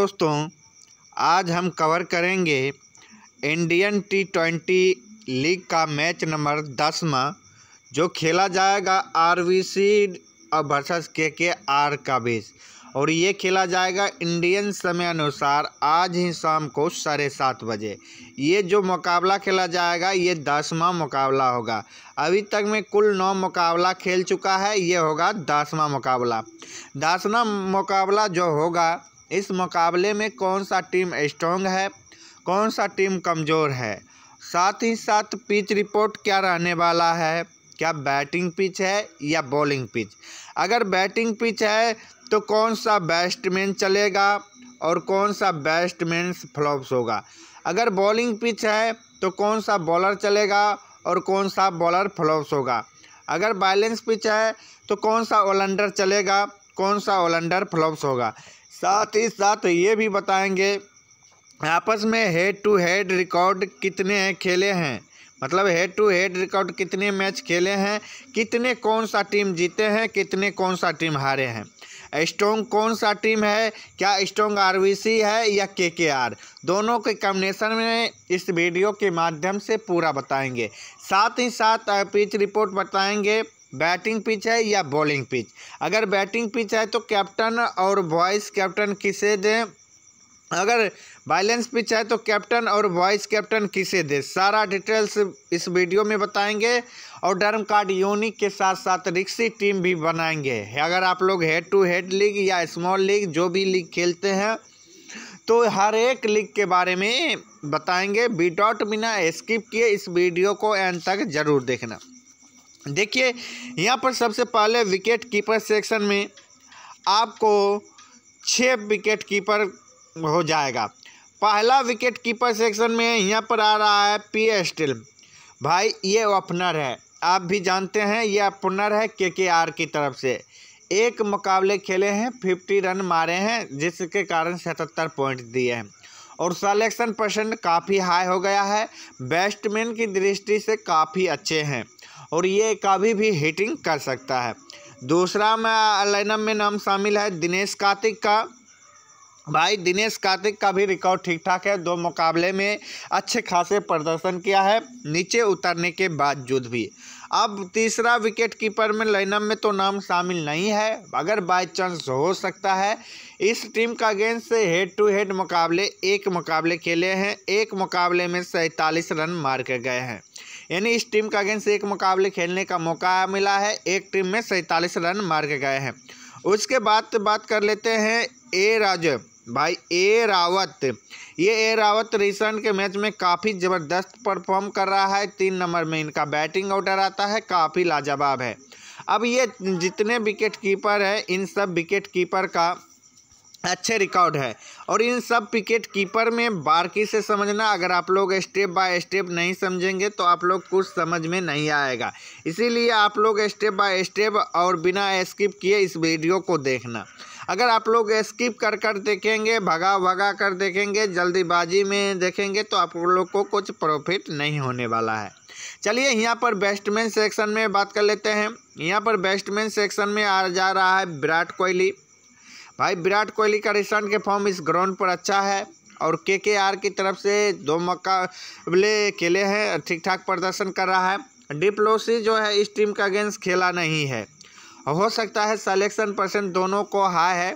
दोस्तों आज हम कवर करेंगे इंडियन टी ट्वेंटी लीग का मैच नंबर दसवा जो खेला जाएगा आर वी सी वर्सेस के के आर का बीच और ये खेला जाएगा इंडियन समय अनुसार आज ही शाम को साढ़े सात बजे ये जो मुकाबला खेला जाएगा ये दसवां मुकाबला होगा अभी तक में कुल नौ मुकाबला खेल चुका है ये होगा दसवां मुकाबला दसवा मुकाबला जो होगा इस मुकाबले में कौन सा टीम स्ट्रॉन्ग है कौन सा टीम कमज़ोर है साथ ही साथ पिच रिपोर्ट क्या रहने वाला है क्या बैटिंग पिच है या बॉलिंग पिच अगर बैटिंग पिच है तो कौन सा बैट्समैन चलेगा और कौन सा बैट्समैन फ्लॉप्स होगा अगर बॉलिंग पिच है तो कौन सा बॉलर चलेगा और कौन सा बॉलर फ्लॉप्स होगा अगर बैलेंस पिच है तो कौन सा ओलंडर चलेगा कौन सा ओलंडर फ्लॉप्स होगा साथ ही साथ ये भी बताएंगे आपस में हेड टू हेड रिकॉर्ड कितने खेले हैं मतलब हेड टू हेड रिकॉर्ड कितने मैच खेले हैं कितने कौन सा टीम जीते हैं कितने कौन सा टीम हारे हैं स्ट्रोंग कौन सा टीम है क्या स्ट्रोंग आरबीसी है या केकेआर दोनों के कम्बिनेशन में इस वीडियो के माध्यम से पूरा बताएंगे साथ ही साथ पिच रिपोर्ट बताएंगे बैटिंग पिच है या बॉलिंग पिच अगर बैटिंग पिच है तो कैप्टन और वॉइस कैप्टन किसे दें अगर बैलेंस पिच है तो कैप्टन और वाइस कैप्टन किसे दे सारा डिटेल्स इस वीडियो में बताएंगे और डर्म कार्ड यूनिक के साथ साथ रिक्सी टीम भी बनाएंगे अगर आप लोग हेड टू हेड लीग या स्मॉल लीग जो भी लीग खेलते हैं तो हर एक लीग के बारे में बताएंगे बी डॉट बिना स्किप किए इस वीडियो को एंड तक ज़रूर देखना देखिए यहाँ पर सबसे पहले विकेट कीपर सेक्शन में आपको छः विकेट कीपर हो जाएगा पहला विकेट कीपर सेक्शन में यहाँ पर आ रहा है पी स्टिल भाई ये ओपनर है आप भी जानते हैं ये ओपनर है के के आर की तरफ से एक मुकाबले खेले हैं फिफ्टी रन मारे हैं जिसके कारण सतहत्तर पॉइंट दिए हैं और सलेक्शन परसेंट काफ़ी हाई हो गया है बैट्समैन की दृष्टि से काफ़ी अच्छे हैं और ये कभी भी हिटिंग कर सकता है दूसरा में लाइनअप में नाम शामिल है दिनेश कार्तिक का भाई दिनेश कार्तिक का भी रिकॉर्ड ठीक ठाक है दो मुकाबले में अच्छे खासे प्रदर्शन किया है नीचे उतरने के बावजूद भी अब तीसरा विकेट कीपर में लाइनअप में तो नाम शामिल नहीं है अगर बाय चांस हो सकता है इस टीम का अगेंस्ट हेड टू हेड मुकाबले एक मुकाबले खेले हैं एक मुकाबले में सैंतालीस रन मार के गए हैं यानी इस टीम का अगेंस्ट एक मुकाबले खेलने का मौका मिला है एक टीम में सैंतालीस रन मार गए हैं उसके बाद तो बात कर लेते हैं ए राज भाई ए रावत ये ए रावत रिसेंट के मैच में काफ़ी ज़बरदस्त परफॉर्म कर रहा है तीन नंबर में इनका बैटिंग ऑर्डर आता है काफ़ी लाजवाब है अब ये जितने विकेट कीपर हैं इन सब विकेट कीपर का अच्छे रिकॉर्ड है और इन सब विकेट कीपर में बारकी से समझना अगर आप लोग स्टेप बाय स्टेप नहीं समझेंगे तो आप लोग कुछ समझ में नहीं आएगा इसीलिए आप लोग स्टेप बाय स्टेप और बिना स्किप किए इस वीडियो को देखना अगर आप लोग स्किप कर कर देखेंगे भगा भगा कर देखेंगे जल्दीबाजी में देखेंगे तो आप लोग को कुछ प्रॉफिट नहीं होने वाला है चलिए यहाँ पर बैट्समैन सेक्शन में बात कर लेते हैं यहाँ पर बैट्समैन सेक्शन में आ जा रहा है विराट कोहली भाई विराट कोहली का रिसेंट के फॉर्म इस ग्राउंड पर अच्छा है और के के आर की तरफ से दो मुकाबले खेले हैं ठीक ठाक प्रदर्शन कर रहा है डिप्लोसी जो है इस टीम का अगेंस्ट खेला नहीं है हो सकता है सलेक्शन परसेंट दोनों को हाई है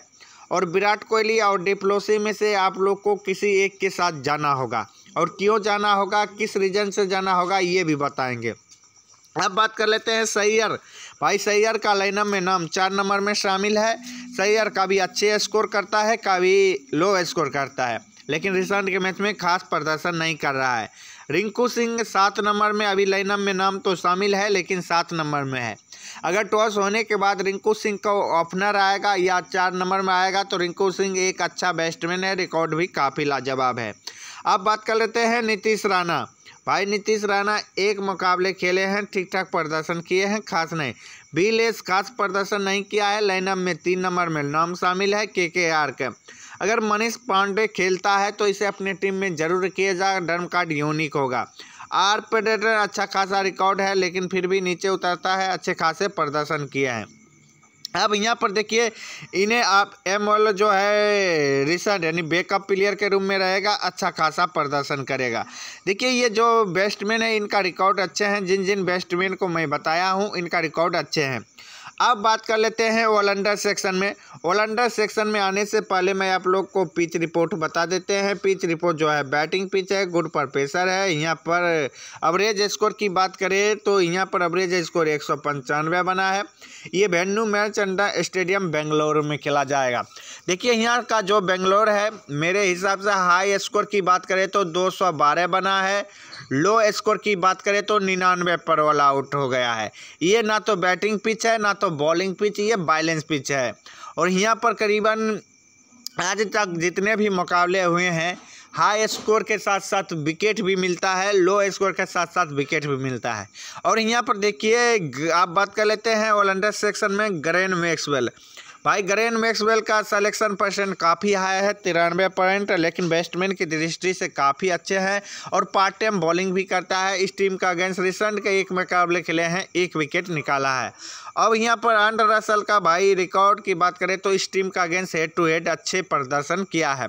और विराट कोहली और डिप्लोसी में से आप लोग को किसी एक के साथ जाना होगा और क्यों जाना होगा किस रीजन से जाना होगा ये भी बताएंगे अब बात कर लेते हैं सैयर भाई सैयर का लाइनअप में नाम चार नंबर में शामिल है सैयर कभी अच्छे स्कोर करता है कभी लो स्कोर करता है लेकिन रिसेंट के मैच में खास प्रदर्शन नहीं कर रहा है रिंकू सिंह सात नंबर में अभी लाइनअप में नाम तो शामिल है लेकिन सात नंबर में है अगर टॉस होने के बाद रिंकू सिंह का ओपनर आएगा या चार नंबर में आएगा तो रिंकू सिंह एक अच्छा बैट्समैन है रिकॉर्ड भी काफ़ी लाजवाब है अब बात कर लेते हैं नीतीश राणा भाई नीतीश राणा एक मुकाबले खेले हैं ठीक ठाक प्रदर्शन किए हैं खास नहीं बी लेस खास प्रदर्शन नहीं किया है लाइनअप में तीन नंबर में नाम शामिल है के के आर के अगर मनीष पांडे खेलता है तो इसे अपने टीम में जरूर किया जाएगा डर्म कार्ड यूनिक होगा आर पेडेटर अच्छा खासा रिकॉर्ड है लेकिन फिर भी नीचे उतरता है अच्छे खासे प्रदर्शन किए हैं अब यहाँ पर देखिए इन्हें आप एम एल जो है रिसेंट यानी बैकअप प्लेयर के रूप में रहेगा अच्छा खासा प्रदर्शन करेगा देखिए ये जो बैट्समैन है इनका रिकॉर्ड अच्छे हैं जिन जिन बैट्समैन को मैं बताया हूँ इनका रिकॉर्ड अच्छे हैं अब बात कर लेते हैं ओलंडर सेक्शन में ओलंडर सेक्शन में आने से पहले मैं आप लोग को पिच रिपोर्ट बता देते हैं पिच रिपोर्ट जो है बैटिंग पिच है गुड पर प्रेशर है यहाँ पर एवरेज स्कोर की बात करें तो यहाँ पर एवरेज स्कोर एक बना है ये वेन्यू मैच अंडा स्टेडियम बेंगलोर में खेला जाएगा देखिए यहाँ का जो बेंगलोर है मेरे हिसाब से हाई स्कोर की बात करें तो दो बना है लो स्कोर की बात करें तो निन्यानवे पर ऑल आउट हो गया है ये ना तो बैटिंग पिच है ना तो बॉलिंग पिच ये बैलेंस पिच है और यहाँ पर करीबन आज तक जितने भी मुकाबले हुए हैं हाई स्कोर के साथ साथ विकेट भी मिलता है लो स्कोर के साथ साथ विकेट भी मिलता है और यहाँ पर देखिए आप बात कर लेते हैं ऑलराउंडर सेक्शन में ग्रेन मैक्सवेल भाई ग्रेन मैक्सवेल का सिलेक्शन परसेंट काफ़ी हाई है तिरानवे पॉइंट लेकिन बैट्समैन की दृष्टि से काफ़ी अच्छे हैं और पार्ट टाइम बॉलिंग भी करता है इस टीम का अगेंस्ट रिसेंट के एक मुकाबले खेले हैं एक विकेट निकाला है अब यहाँ पर अंड रसल का भाई रिकॉर्ड की बात करें तो इस टीम का अगेंस्ट हेड टू हेड अच्छे प्रदर्शन किया है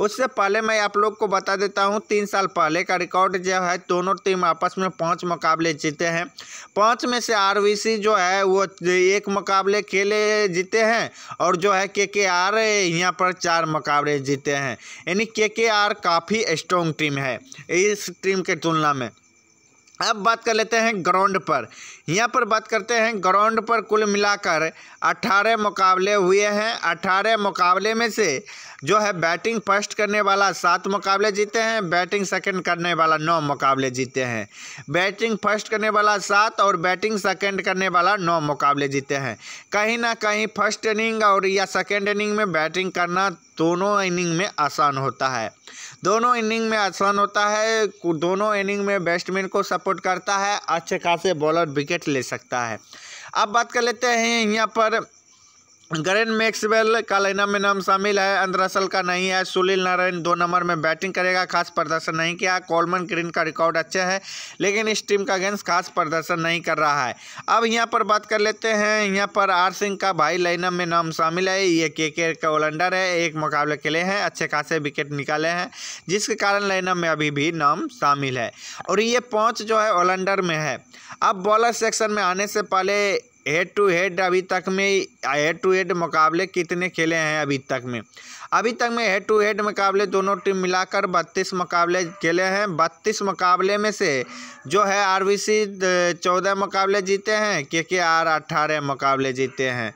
उससे पहले मैं आप लोग को बता देता हूँ तीन साल पहले का रिकॉर्ड जो है दोनों टीम आपस में पाँच मुकाबले जीते हैं पाँच में से आर जो है वो एक मुकाबले खेले जीते हैं और जो है के के आर यहाँ पर चार मुकाबले जीते हैं यानी के के आर काफ़ी स्ट्रॉन्ग टीम है इस टीम के तुलना में अब बात कर लेते हैं ग्राउंड पर यहाँ पर बात करते हैं ग्राउंड पर कुल मिलाकर 18 मुकाबले हुए हैं 18 मुकाबले में से जो है बैटिंग फर्स्ट करने वाला सात मुकाबले जीते हैं बैटिंग सेकंड करने वाला नौ मुकाबले जीते हैं बैटिंग फर्स्ट करने वाला सात और बैटिंग सेकंड करने वाला नौ मुकाबले जीते हैं कहीं ना कहीं फर्स्ट इनिंग और या सेकेंड इनिंग में बैटिंग करना दोनों इनिंग में आसान होता है दोनों इनिंग में आसान होता है दोनों इनिंग में बैट्समैन को सपोर्ट सपोर्ट करता है अच्छे खासे बॉलर विकेट ले सकता है अब बात कर लेते हैं यहाँ पर ग्रेन मैक्सवेल का लाइनअप में नाम शामिल है अंदरअसल का नहीं है सुनील नारायण दो नंबर में बैटिंग करेगा खास प्रदर्शन नहीं किया कॉलमन ग्रीन का रिकॉर्ड अच्छा है लेकिन इस टीम का गेंस खास प्रदर्शन नहीं कर रहा है अब यहाँ पर बात कर लेते हैं यहाँ पर आर सिंह का भाई लाइनअप में नाम शामिल है ये के के का ओलंडर है एक मुकाबले के लिए हैं अच्छे खासे विकेट निकाले हैं जिसके कारण लाइनअप में अभी भी नाम शामिल है और ये पहुँच जो है ओलंडर में है अब बॉलर सेक्शन में आने से पहले हेड टू हेड अभी तक में हेड टू हेड मुकाबले कितने खेले हैं अभी तक में अभी तक में हेड टू हेड मुकाबले दोनों टीम मिलाकर बत्तीस मुकाबले खेले हैं बत्तीस मुकाबले में से जो है आरबीसी चौदह मुकाबले जीते हैं के के आर अट्ठारह मुकाबले जीते हैं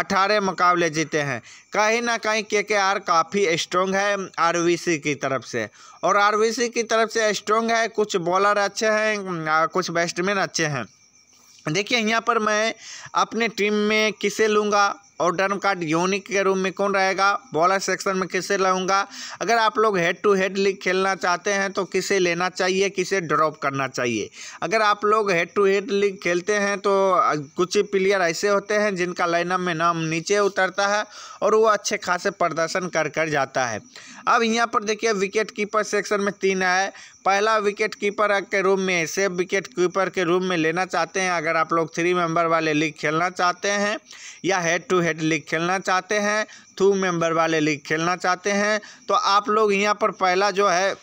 अठारह मुकाबले जीते हैं कहीं ना कहीं के के आर काफ़ी स्ट्रॉन्ग है आरबीसी की तरफ से और आरबीसी की तरफ से स्ट्रॉन्ग है कुछ बॉलर अच्छे हैं कुछ बैट्समैन अच्छे हैं देखिए यहाँ पर मैं अपने टीम में किसे लूँगा और डर्म कार्ड यूनिक के रूप में कौन रहेगा बॉलर सेक्शन में किसे लाऊंगा अगर आप लोग हेड टू हेड लीग खेलना चाहते हैं तो किसे लेना चाहिए किसे ड्रॉप करना चाहिए अगर आप लोग हेड टू हेड लीग खेलते हैं तो कुछ ही प्लेयर ऐसे होते हैं जिनका लाइनअप में नाम नीचे उतरता है और वो अच्छे खासे प्रदर्शन कर कर जाता है अब यहाँ पर देखिए विकेट कीपर सेक्शन में तीन है पहला विकेट कीपर के रूम में सेफ विकेट कीपर के रूम में लेना चाहते हैं अगर आप लोग थ्री मेंबर वाले लीग खेलना चाहते हैं या हेड टू हेड लीग खेलना चाहते हैं टू मेंबर वाले लीग खेलना चाहते हैं तो आप लोग यहाँ पर पहला जो है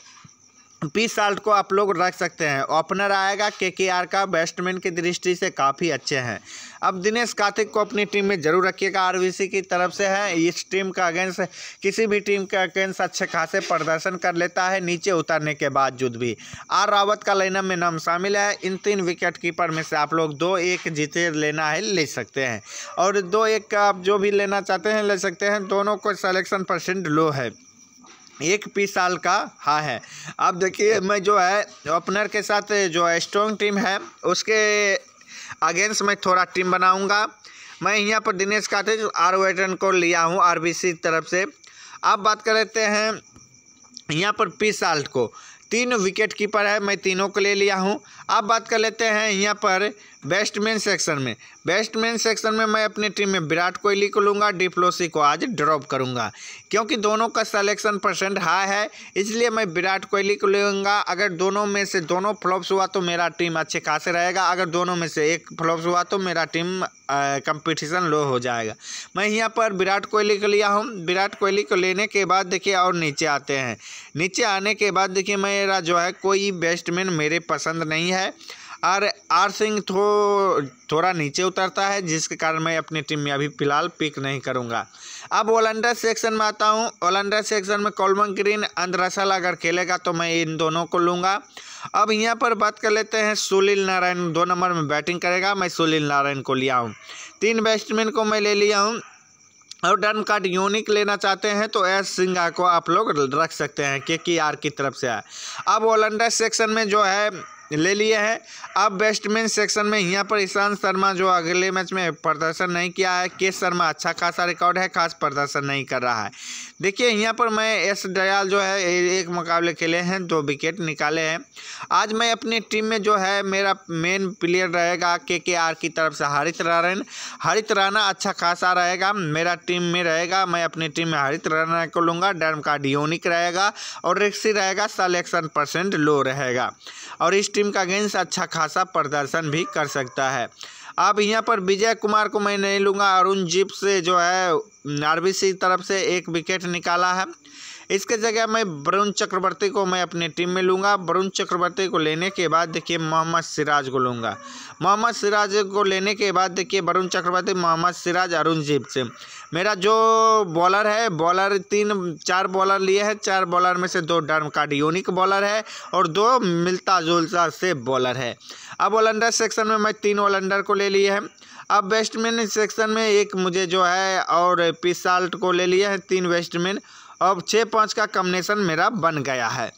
पी साल्ट को आप लोग रख सकते हैं ओपनर आएगा के के आर का बैट्समैन की दृष्टि से काफ़ी अच्छे हैं अब दिनेश कार्तिक को अपनी टीम में जरूर रखिएगा आरबीसी की तरफ से है इस टीम का अगेंस्ट किसी भी टीम के अगेंस्ट अच्छे खासे प्रदर्शन कर लेता है नीचे उतरने के बावजूद भी आर रावत का लाइनअप में नाम शामिल है इन तीन विकेट कीपर में से आप लोग दो एक जीते लेना है ले सकते हैं और दो एक का आप जो भी लेना चाहते हैं ले सकते हैं दोनों को सलेक्शन परसेंट लो है एक पी साल का हा है अब देखिए मैं जो है ओपनर के साथ जो स्ट्रॉन्ग टीम है उसके अगेंस्ट मैं थोड़ा टीम बनाऊंगा मैं यहाँ पर दिनेश कार्तिक आर वेटन को लिया हूँ आरबीसी तरफ से अब बात कर लेते हैं यहाँ पर पी साल्ट को तीन विकेट कीपर है मैं तीनों को ले लिया हूँ अब बात कर लेते हैं यहाँ पर बैट्समैन सेक्शन में बैट्समैन सेक्शन में मैं अपनी टीम में विराट कोहली को लूँगा डिप्लोसी को आज ड्रॉप करूँगा क्योंकि दोनों का सिलेक्शन परसेंट हाई है इसलिए मैं विराट कोहली को लूँगा अगर दोनों में से दोनों फ्लॉप्स हुआ तो मेरा टीम अच्छे खासे रहेगा अगर दोनों में से एक फ्लॉप्स हुआ तो मेरा टीम कंपटीशन लो हो जाएगा मैं यहाँ पर विराट कोहली को लिया हूँ विराट कोहली को लेने के बाद देखिए और नीचे आते हैं नीचे आने के बाद देखिए मेरा जो है कोई बैट्समैन मेरे पसंद नहीं है आर आर सिंह थो थोड़ा नीचे उतरता है जिसके कारण मैं अपनी टीम में अभी फिलहाल पिक नहीं करूंगा अब ओलंडर सेक्शन में आता हूं ओलंडर सेक्शन में कोलमन ग्रीन अंदरसल अगर खेलेगा तो मैं इन दोनों को लूँगा अब यहाँ पर बात कर लेते हैं सुनील नारायण दो नंबर में बैटिंग करेगा मैं सुनील नारायण को लिया हूँ तीन बैट्समैन को मैं ले लिया हूँ और डन कार्ड यूनिक लेना चाहते हैं तो एस सिंगा को आप लोग रख सकते हैं के के आर की तरफ से है अब ओलंडर सेक्शन में जो है ले लिया है अब बैट्समैन सेक्शन में यहाँ पर ईशांत शर्मा जो अगले मैच में प्रदर्शन नहीं किया है के शर्मा अच्छा खासा रिकॉर्ड है खास प्रदर्शन नहीं कर रहा है देखिए यहाँ पर मैं एस दयाल जो है एक मुकाबले खेले हैं दो विकेट निकाले हैं आज मैं अपनी टीम में जो है मेरा मेन प्लेयर रहेगा के के आर की तरफ से हरित रारण हरित राणा अच्छा खासा रहेगा मेरा टीम में रहेगा मैं अपनी टीम में हरित राणा को लूँगा डर्म का डियोनिक रहेगा और रिक्सी रहेगा सलेक्शन परसेंट लो रहेगा और इस टीम का अगेंस्ट अच्छा खासा प्रदर्शन भी कर सकता है अब यहाँ पर विजय कुमार को मैं नहीं लूँगा अरुण जीप से जो है आर तरफ से एक विकेट निकाला है इसके जगह मैं वरुण चक्रवर्ती को मैं अपनी टीम में लूँगा वरुण चक्रवर्ती को लेने के बाद देखिए मोहम्मद सिराज को लूँगा मोहम्मद सिराज को लेने के बाद देखिए वरुण चक्रवर्ती मोहम्मद सिराज अरुण जीप से मेरा जो बॉलर है बॉलर तीन चार बॉलर लिए हैं चार बॉलर में से दो डर्म कार्ड यूनिक बॉलर है और दो मिलता जुलता से बॉलर है अब ऑलराउंडर सेक्शन में मैं तीन ऑलराउंडर को ले लिए हैं अब बैट्समैन सेक्शन में एक मुझे जो है और पिसाल्ट को ले लिया है तीन बैट्समैन अब छः पाँच का कम्बिनेशन मेरा बन गया है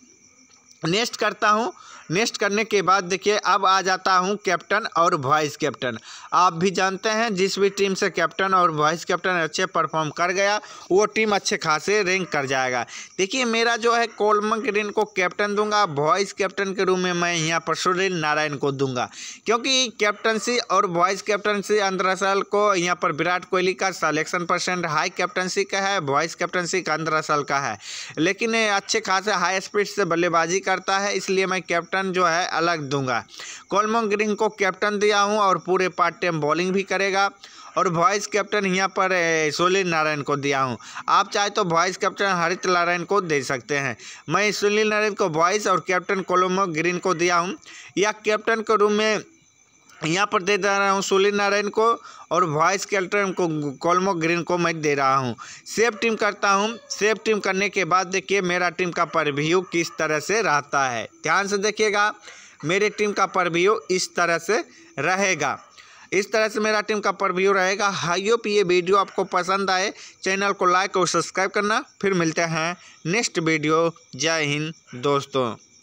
नेक्स्ट करता हूँ नेक्स्ट करने के बाद देखिए अब आ जाता हूँ कैप्टन और वाइस कैप्टन आप भी जानते हैं जिस भी टीम से कैप्टन और वाइस कैप्टन अच्छे परफॉर्म कर गया वो टीम अच्छे खासे रैंक कर जाएगा देखिए मेरा जो है कोलम ग्रीन को कैप्टन दूंगा वाइस कैप्टन के रूप में मैं यहाँ पर सुनील नारायण को दूंगा क्योंकि कैप्टनसी और वाइस कैप्टनसी अंदरअसल को यहाँ पर विराट कोहली का सलेक्शन परसेंट हाई कैप्टनसी का है वाइस कैप्टनसी का अंदरअसल का है लेकिन अच्छे खासे हाई स्पीड से बल्लेबाजी करता है इसलिए मैं कैप्टन कैप्टन जो है अलग दूंगा कोलमोंग ग्रीन को कैप्टन दिया हूँ और पूरे पार्ट टाइम बॉलिंग भी करेगा और वाइस कैप्टन यहाँ पर सुनील नारायण को दिया हूँ आप चाहे तो वाइस कैप्टन हरित नारायण को दे सकते हैं मैं सुनील नारायण को वाइस और कैप्टन कोलमो ग्रीन को दिया हूँ या कैप्टन के रूम में यहाँ पर दे दे रहा हूँ सूर्य नारायण को और वॉइस कैप्टन को कॉलमो ग्रीन को मैं दे रहा हूँ सेव टीम करता हूँ सेव टीम करने के बाद देखिए मेरा टीम का परव्यू किस तरह से रहता है ध्यान से देखिएगा मेरे टीम का परव्यू इस तरह से रहेगा इस तरह से मेरा टीम का परव्यू रहेगा हाई होप ये वीडियो आपको पसंद आए चैनल को लाइक और सब्सक्राइब करना फिर मिलते हैं नेक्स्ट वीडियो जय हिंद दोस्तों